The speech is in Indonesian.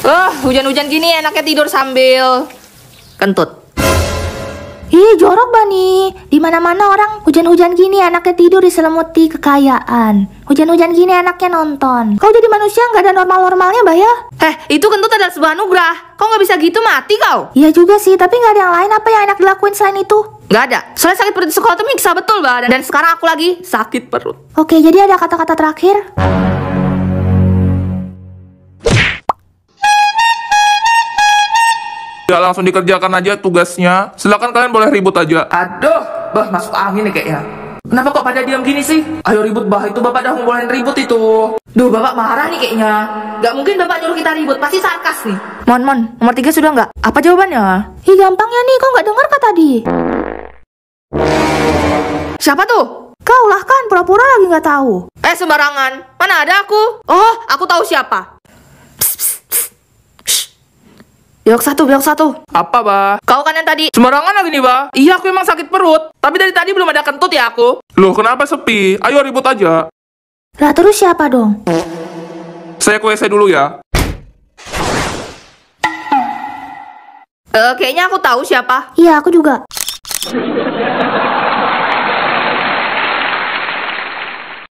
Uh, hujan-hujan gini enaknya tidur sambil kentut. Ih, jorok Bani. Di mana-mana orang hujan-hujan gini anaknya tidur diselimuti kekayaan. Hujan-hujan gini anaknya nonton. Kau jadi manusia nggak ada normal-normalnya, Bah ya? Eh, itu kentut adalah sebuah anugerah. Kau nggak bisa gitu mati kau. Iya juga sih, tapi nggak ada yang lain apa yang enak dilakuin selain itu? Nggak ada. Soalnya sakit perut sekolah tuh miksa betul, Mbak. Dan sekarang aku lagi sakit perut. Oke, jadi ada kata-kata terakhir? Ya langsung dikerjakan aja tugasnya. Silakan kalian boleh ribut aja. Aduh, bah masuk angin nih kayaknya. Kenapa kok pada diam gini sih? Ayo ribut bah itu bapak dah ngebolehin ribut itu. Duh bapak marah nih kayaknya. Gak mungkin bapak nyuruh kita ribut, pasti sarkas nih. Mon mon, nomor tiga sudah nggak? Apa jawabannya? Hi gampangnya nih, kok nggak dengar kak tadi? Siapa tuh? Kau lah kan pura-pura lagi nggak tahu. Eh sembarangan, mana ada aku? Oh, aku tahu siapa. Belok satu, belok satu. Apa, Ba? Kau kan yang tadi. Sembarangan lagi nih, Ba. Iya, aku emang sakit perut. Tapi dari tadi belum ada kentut ya aku. Loh, kenapa sepi? Ayo ribut aja. Lah, terus siapa dong? Saya kue saya dulu ya. Eh, uh, kayaknya aku tahu siapa. Iya, aku juga.